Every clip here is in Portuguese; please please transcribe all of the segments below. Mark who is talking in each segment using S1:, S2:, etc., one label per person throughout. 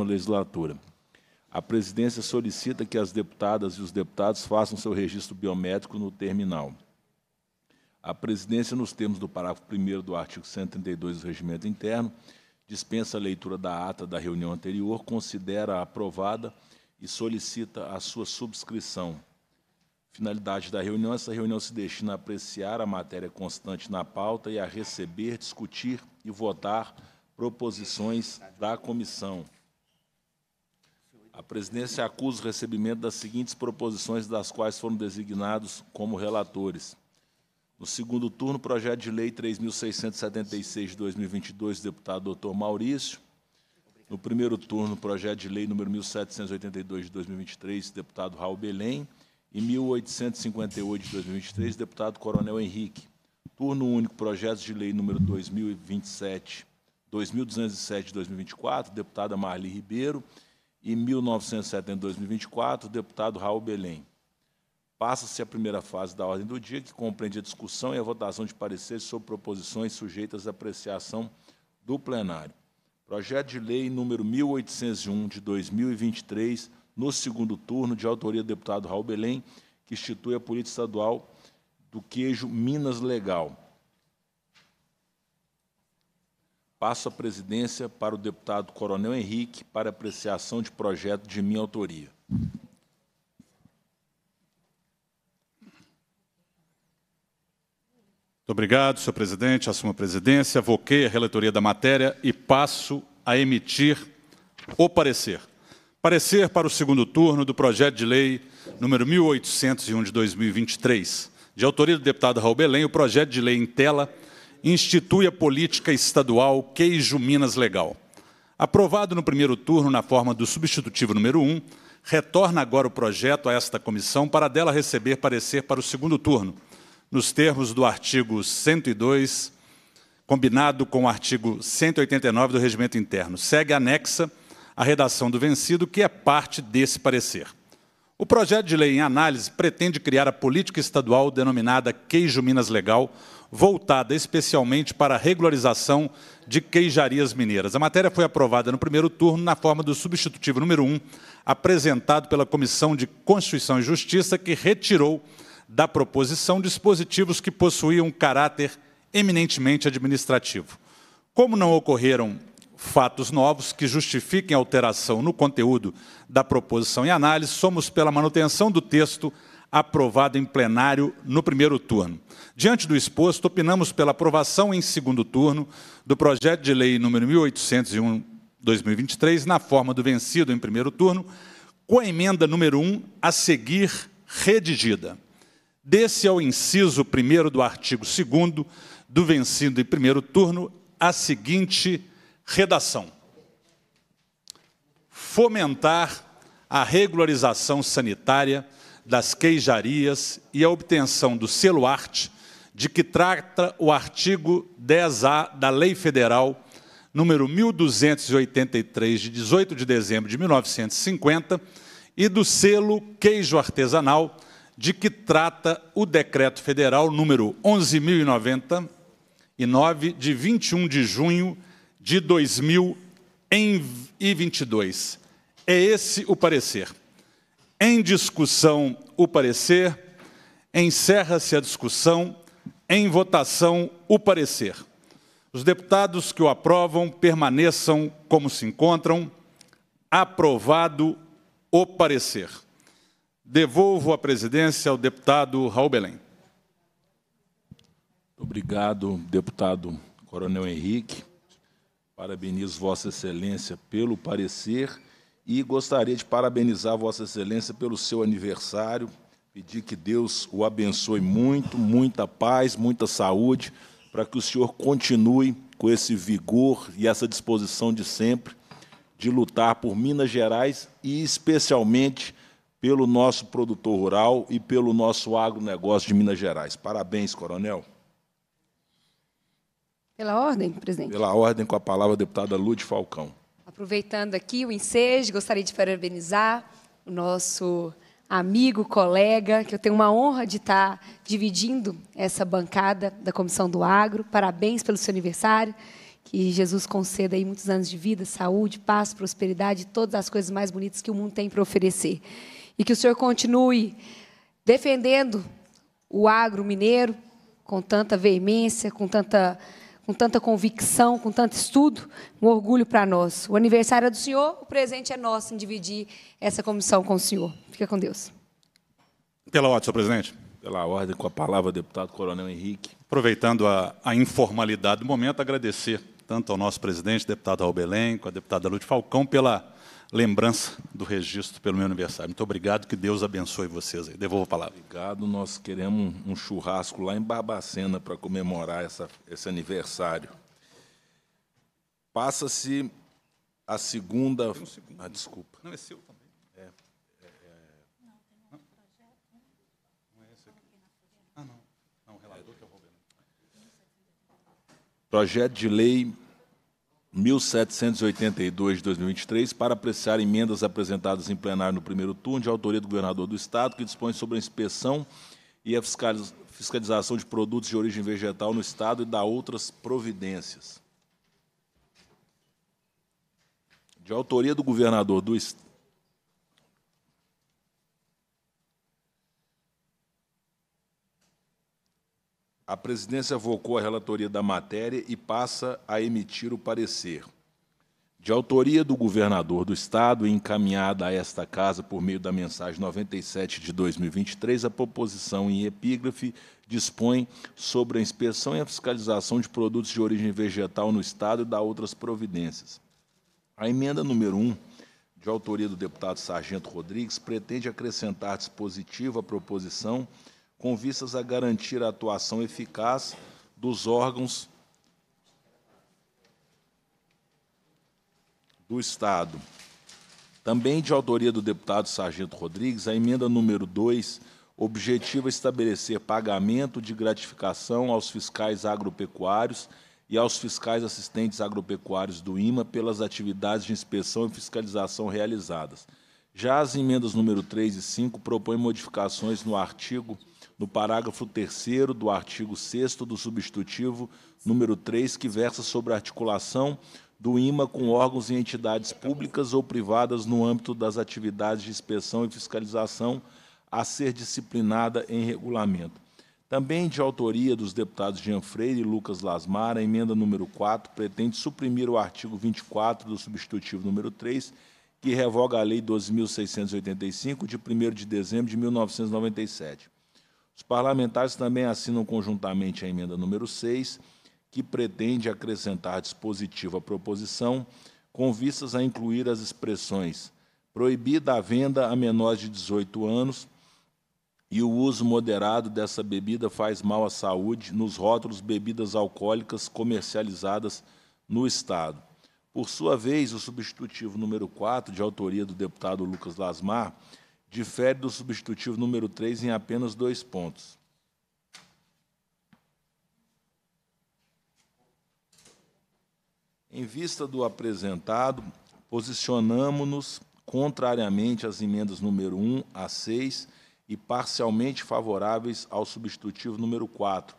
S1: última legislatura. A presidência solicita que as deputadas e os deputados façam seu registro biométrico no terminal. A presidência, nos termos do parágrafo 1 do artigo 132 do Regimento Interno, dispensa a leitura da ata da reunião anterior, considera aprovada e solicita a sua subscrição. Finalidade da reunião: essa reunião se destina a apreciar a matéria constante na pauta e a receber, discutir e votar proposições da comissão. A presidência acusa o recebimento das seguintes proposições, das quais foram designados como relatores. No segundo turno, projeto de lei 3.676 de 2022, deputado doutor Maurício. No primeiro turno, projeto de lei número 1782 de 2023, deputado Raul Belém. E 1858 de 2023, deputado Coronel Henrique. Turno único, projetos de lei número 2027, 2207 de 2024, deputada Marli Ribeiro e 1970 2024, o deputado Raul Belém. Passa-se a primeira fase da ordem do dia, que compreende a discussão e a votação de pareceres sobre proposições sujeitas à apreciação do plenário. Projeto de lei número 1801 de 2023, no segundo turno, de autoria do deputado Raul Belém, que institui a Política Estadual do Queijo Minas Legal. Passo a presidência para o deputado Coronel Henrique para apreciação de projeto de minha autoria.
S2: Muito obrigado, senhor presidente. Assumo a presidência, voquei a relatoria da matéria e passo a emitir o parecer. Parecer para o segundo turno do projeto de lei número 1801 de 2023. De autoria do deputado Raul Belém, o projeto de lei em tela institui a política estadual Queijo Minas Legal. Aprovado no primeiro turno na forma do substitutivo número 1, retorna agora o projeto a esta comissão para dela receber parecer para o segundo turno, nos termos do artigo 102, combinado com o artigo 189 do Regimento Interno. Segue anexa a redação do vencido, que é parte desse parecer. O projeto de lei em análise pretende criar a política estadual denominada Queijo Minas Legal, voltada especialmente para a regularização de queijarias mineiras. A matéria foi aprovada no primeiro turno na forma do substitutivo número 1, apresentado pela Comissão de Constituição e Justiça, que retirou da proposição dispositivos que possuíam caráter eminentemente administrativo. Como não ocorreram fatos novos que justifiquem alteração no conteúdo da proposição e análise, somos pela manutenção do texto aprovado em plenário no primeiro turno. Diante do exposto, opinamos pela aprovação em segundo turno do projeto de lei número 1801/2023 na forma do vencido em primeiro turno, com a emenda número 1 a seguir redigida. Desse ao inciso 1 do artigo 2 do vencido em primeiro turno a seguinte redação: Fomentar a regularização sanitária das queijarias e a obtenção do selo arte, de que trata o artigo 10A da Lei Federal número 1283 de 18 de dezembro de 1950 e do selo queijo artesanal, de que trata o decreto federal número 11099 de 21 de junho de 2022. É esse o parecer em discussão o parecer, encerra-se a discussão, em votação o parecer. Os deputados que o aprovam permaneçam como se encontram. Aprovado o parecer. Devolvo a presidência ao deputado Raul Belém.
S1: Obrigado, deputado Coronel Henrique. Parabenizo Vossa Excelência pelo parecer e gostaria de parabenizar Vossa Excelência pelo seu aniversário, pedir que Deus o abençoe muito, muita paz, muita saúde, para que o senhor continue com esse vigor e essa disposição de sempre de lutar por Minas Gerais e especialmente pelo nosso produtor rural e pelo nosso agronegócio de Minas Gerais. Parabéns, coronel. Pela ordem, presidente. Pela ordem, com a palavra, a deputada Lúcia Falcão. Aproveitando aqui o ensejo, gostaria de parabenizar o nosso amigo, colega, que eu tenho uma honra de estar tá dividindo essa bancada da Comissão do Agro. Parabéns pelo seu aniversário. Que Jesus conceda aí muitos anos de vida, saúde, paz, prosperidade, todas as coisas mais bonitas que o mundo tem para oferecer. E que o senhor continue defendendo o agro mineiro com tanta veemência, com tanta com tanta convicção, com tanto estudo, um orgulho para nós. O aniversário é do Senhor, o presente é nosso em dividir essa comissão com o Senhor. Fica com Deus.
S2: Pela ordem, senhor presidente. Pela ordem, com a palavra, deputado Coronel Henrique. Aproveitando a, a informalidade do momento, agradecer tanto ao nosso presidente, deputado Raul Belém, com a deputada Lúcia Falcão, pela lembrança do registro pelo meu aniversário. Muito obrigado, que Deus abençoe vocês. Aí. Devolvo a palavra.
S1: Obrigado, nós queremos um churrasco lá em Barbacena para comemorar essa, esse aniversário. Passa-se a segunda... Um
S2: ah, desculpa. Não, é seu também. É, é, é. não é esse aqui. Ah, não.
S1: Não, o relator que eu vou ver. Né? Projeto de lei 1782 de 2023 para apreciar emendas apresentadas em plenário no primeiro turno de autoria do governador do Estado, que dispõe sobre a inspeção e a fiscalização de produtos de origem vegetal no Estado e da outras providências. De autoria do governador do Estado, a presidência avocou a relatoria da matéria e passa a emitir o parecer. De autoria do governador do Estado, encaminhada a esta casa por meio da mensagem 97 de 2023, a proposição em epígrafe dispõe sobre a inspeção e a fiscalização de produtos de origem vegetal no Estado e da outras providências. A emenda número 1, de autoria do deputado Sargento Rodrigues, pretende acrescentar dispositivo à proposição com vistas a garantir a atuação eficaz dos órgãos do Estado. Também de autoria do deputado Sargento Rodrigues, a emenda número 2 objetiva estabelecer pagamento de gratificação aos fiscais agropecuários e aos fiscais assistentes agropecuários do IMA pelas atividades de inspeção e fiscalização realizadas. Já as emendas número 3 e 5 propõem modificações no artigo no parágrafo 3 do artigo 6 do substitutivo número 3, que versa sobre a articulação do IMA com órgãos e entidades públicas ou privadas no âmbito das atividades de inspeção e fiscalização a ser disciplinada em regulamento. Também de autoria dos deputados Jean Freire e Lucas Lasmar, a emenda número 4 pretende suprimir o artigo 24 do substitutivo número 3, que revoga a Lei 12.685, de 1 de dezembro de 1997. Os parlamentares também assinam conjuntamente a emenda número 6, que pretende acrescentar dispositivo à proposição com vistas a incluir as expressões proibida a venda a menores de 18 anos e o uso moderado dessa bebida faz mal à saúde nos rótulos bebidas alcoólicas comercializadas no Estado. Por sua vez, o substitutivo número 4, de autoria do deputado Lucas Lasmar, difere do substitutivo número 3 em apenas dois pontos. Em vista do apresentado, posicionamos-nos contrariamente às emendas número 1 a 6 e parcialmente favoráveis ao substitutivo número 4,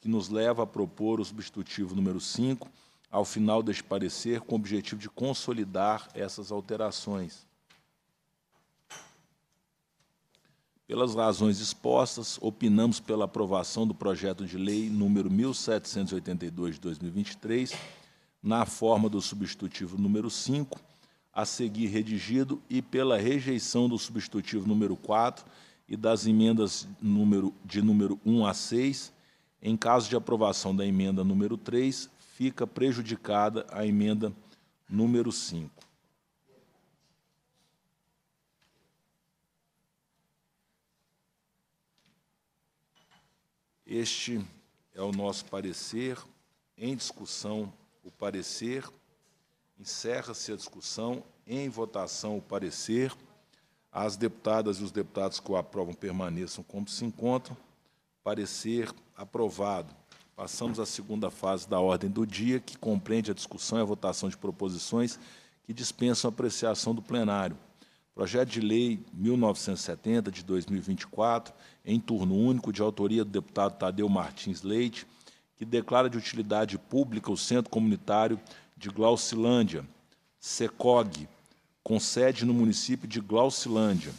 S1: que nos leva a propor o substitutivo número 5 ao final deste parecer com o objetivo de consolidar essas alterações. Pelas razões expostas, opinamos pela aprovação do projeto de lei número 1782 de 2023, na forma do substitutivo número 5, a seguir redigido, e pela rejeição do substitutivo número 4 e das emendas número, de número 1 a 6. Em caso de aprovação da emenda número 3, fica prejudicada a emenda número 5. Este é o nosso parecer em discussão o parecer, encerra-se a discussão, em votação o parecer. As deputadas e os deputados que o aprovam permaneçam como se encontram. Parecer aprovado. Passamos à segunda fase da ordem do dia, que compreende a discussão e a votação de proposições que dispensam a apreciação do plenário. Projeto de Lei 1970, de 2024, em turno único, de autoria do deputado Tadeu Martins Leite, que declara de utilidade pública o Centro Comunitário de Glaucilândia, SECOG, com sede no município de Glaucilândia.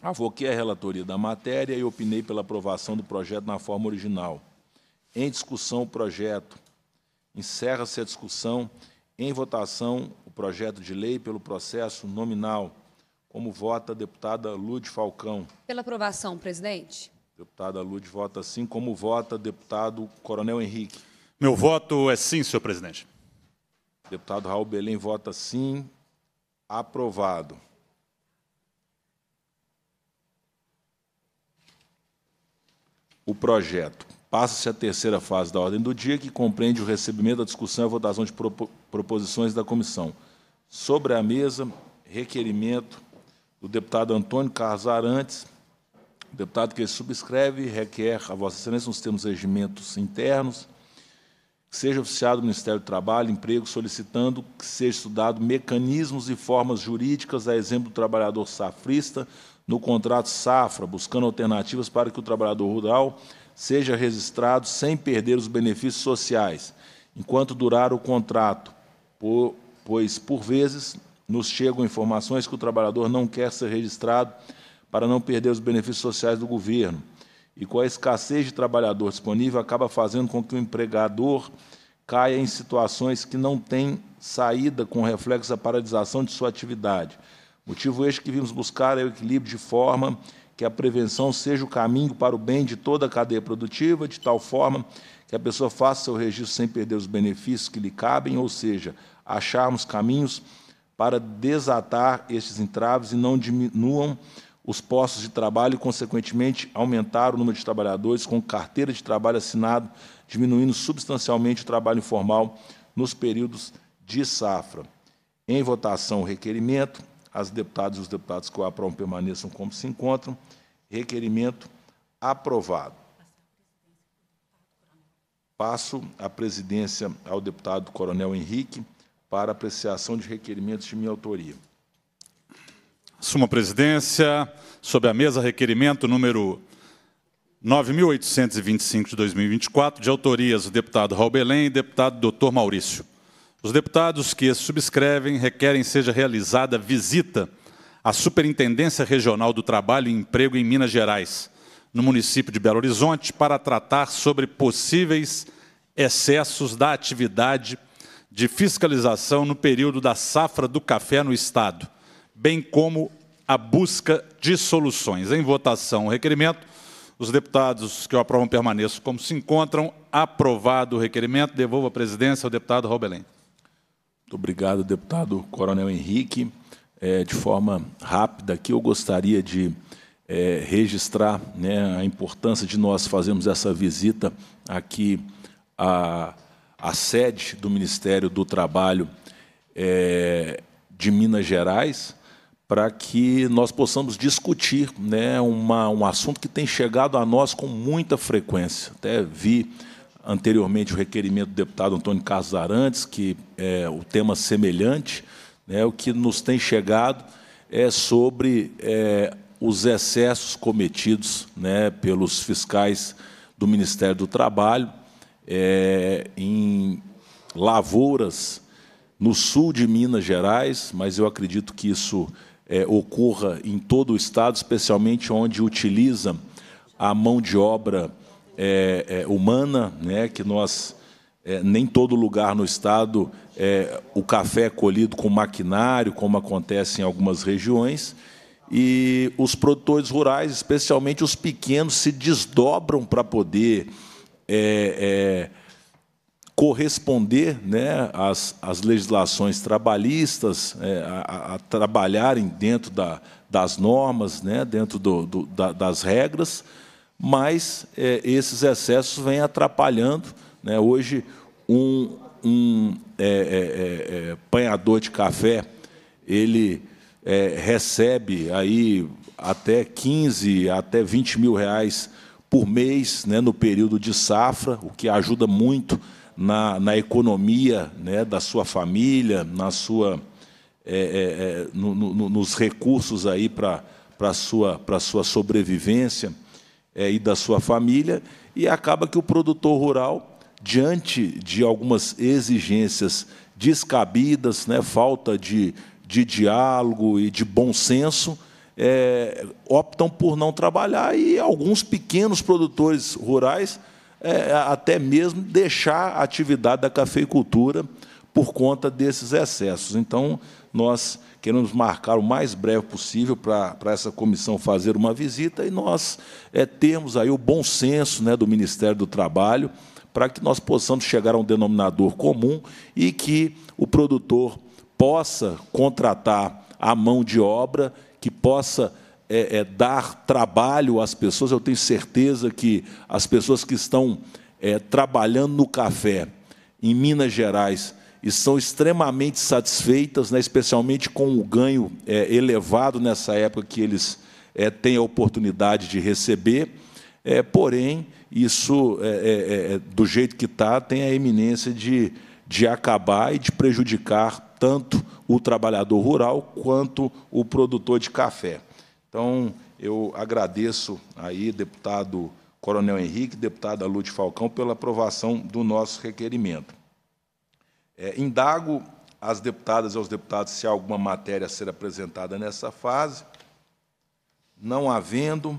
S1: Avoquei a relatoria da matéria e opinei pela aprovação do projeto na forma original. Em discussão, o projeto. Encerra-se a discussão. Em votação, o projeto de lei pelo processo nominal como vota a deputada Lude Falcão?
S2: Pela aprovação, presidente.
S1: Deputada Lude vota sim. Como vota deputado Coronel Henrique? Meu voto é sim, senhor presidente. Deputado Raul Belém vota sim. Aprovado. O projeto passa-se a terceira fase da ordem do dia, que compreende o recebimento, a discussão e a votação de proposições da comissão. Sobre a mesa, requerimento do deputado Antônio Carlos Arantes, deputado que subscreve e requer a Vossa Excelência nos termos regimentos internos, que seja oficiado o Ministério do Trabalho e Emprego solicitando que seja estudado mecanismos e formas jurídicas, a exemplo do trabalhador safrista, no contrato safra, buscando alternativas para que o trabalhador rural seja registrado sem perder os benefícios sociais, enquanto durar o contrato, pois, por vezes, nos chegam informações que o trabalhador não quer ser registrado para não perder os benefícios sociais do governo. E com a escassez de trabalhador disponível, acaba fazendo com que o empregador caia em situações que não têm saída com reflexo à paralisação de sua atividade. Motivo este que vimos buscar é o equilíbrio de forma que a prevenção seja o caminho para o bem de toda a cadeia produtiva, de tal forma que a pessoa faça seu registro sem perder os benefícios que lhe cabem, ou seja, acharmos caminhos para desatar estes entraves e não diminuam os postos de trabalho e, consequentemente, aumentar o número de trabalhadores com carteira de trabalho assinado, diminuindo substancialmente o trabalho informal nos períodos de safra. Em votação, o requerimento. As deputadas e os deputados que o aprovam permaneçam como se encontram. Requerimento aprovado. Passo a presidência ao deputado Coronel Henrique para apreciação de requerimentos de minha autoria.
S2: Suma presidência, sob a mesa, requerimento número 9.825 de 2024, de autorias do deputado Raul Belém e deputado doutor Maurício. Os deputados que subscrevem requerem seja realizada visita à Superintendência Regional do Trabalho e Emprego em Minas Gerais, no município de Belo Horizonte, para tratar sobre possíveis excessos da atividade de fiscalização no período da safra do café no Estado, bem como a busca de soluções. Em votação, o requerimento. Os deputados que o aprovam permaneçam como se encontram. Aprovado o requerimento. Devolvo a presidência ao deputado Robelém.
S1: Muito obrigado, deputado Coronel Henrique. É, de forma rápida aqui, eu gostaria de é, registrar né, a importância de nós fazermos essa visita aqui à a sede do Ministério do Trabalho é, de Minas Gerais, para que nós possamos discutir né, uma, um assunto que tem chegado a nós com muita frequência. Até vi anteriormente o requerimento do deputado Antônio Carlos Arantes, que é o tema semelhante, né, o que nos tem chegado é sobre é, os excessos cometidos né, pelos fiscais do Ministério do Trabalho é, em lavouras no sul de Minas Gerais, mas eu acredito que isso é, ocorra em todo o estado, especialmente onde utiliza a mão de obra é, é, humana, né, que nós é, nem todo lugar no estado é, o café é colhido com maquinário, como acontece em algumas regiões, e os produtores rurais, especialmente os pequenos, se desdobram para poder é, é, corresponder né, às, às legislações trabalhistas, é, a, a, trabalharem dentro da, das normas, né, dentro do, do, da, das regras, mas é, esses excessos vêm atrapalhando. Né, hoje, um, um é, é, panhador de café, ele recebe aí até 15, até 20 mil reais por mês né, no período de safra, o que ajuda muito na, na economia né, da sua família, na sua, é, é, é no, no, nos recursos aí para a sua, sua sobrevivência é, e da sua família, e acaba que o produtor rural, diante de algumas exigências descabidas, né, falta de, de diálogo e de bom senso, é, optam por não trabalhar e alguns pequenos produtores rurais é, até mesmo deixar a atividade da cafeicultura por conta desses excessos. Então, nós queremos marcar o mais breve possível para, para essa comissão fazer uma visita e nós é, termos aí o bom senso né, do Ministério do Trabalho para que nós possamos chegar a um denominador comum e que o produtor possa contratar a mão de obra que possa é, é, dar trabalho às pessoas. Eu tenho certeza que as pessoas que estão é, trabalhando no café em Minas Gerais estão extremamente satisfeitas, né, especialmente com o ganho é, elevado nessa época que eles é, têm a oportunidade de receber. É, porém, isso, do jeito que está, tem a eminência de, de acabar e de prejudicar tanto o trabalhador rural quanto o produtor de café. Então, eu agradeço aí, deputado Coronel Henrique, deputada Lute Falcão, pela aprovação do nosso requerimento. É, indago às deputadas e aos deputados se há alguma matéria a ser apresentada nessa fase. Não havendo,